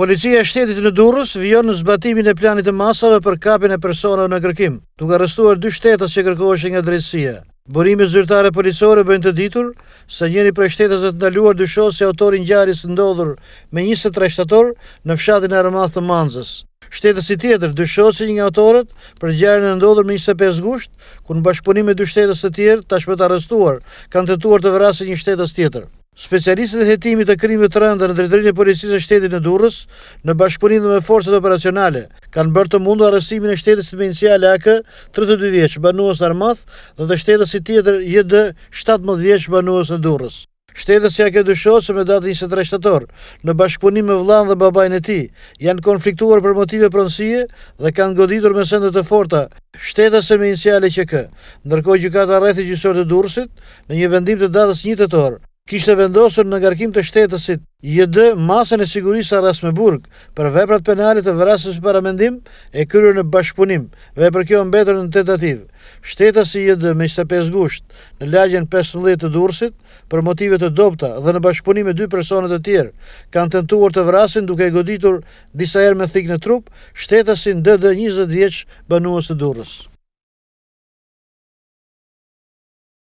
Policia e shtetit në Durrës vion në zbatimin e planit të masave për kapin e personave në kërkim, duke arrestuar dy shtetas që kërkoheshin nga drejtësia. Burime zyrtare policore bëjnë të ditur se njëri prej shtetasve të ndaluar dyshohet se autori i ngjarjes ndodhur me 23 shtator në fshatin e Armath të Manzës. Shtetësi tjetër dyshohet se një nga autorët për ngjarjen e ndodhur me 25 gusht, ku në bashkëpunim me dy shtetës të tjerë tashmë të arrestuar kanë tentuar të, vrasin një shtetas tjetër. Specialistët e hetimit të krimit të rëndë në drejtërinë e policisë e shtetit në Durrës, në bashkëpunim dhe me forcat operacionale, kanë bërë të mundu arrestimin e shtetit si të AK, 32 vjeqë banues në Armath dhe të shtetit si tjetër JD, 17 vjeqë banues në Durrës. Shtetës ja këtë se me datë 23 shtator, në bashkëpunim me vlanë dhe babajnë e ti, janë konfliktuar për motive prënsie dhe kanë goditur me sendet e forta shtetës e me inësiale që kë, ndërkoj gjukata rrethi gjysor të dursit, në një vendim të datës një të torë, kishte vendosur në ngarkim të shtetësit JD masën e sigurisë Rasmeburg për veprat penale të vrasës për amendim e kryer në bashkëpunim. Vepër kjo mbetur në tentativë. Shtetësi JD me 25 gusht në lagjen 15 të Durrësit për motive të dobta dhe në bashkëpunim me dy persona të tjerë kanë tentuar të vrasin duke e goditur disa herë me thikë në trup shtetësin DD 20 vjeç banues të Durrës.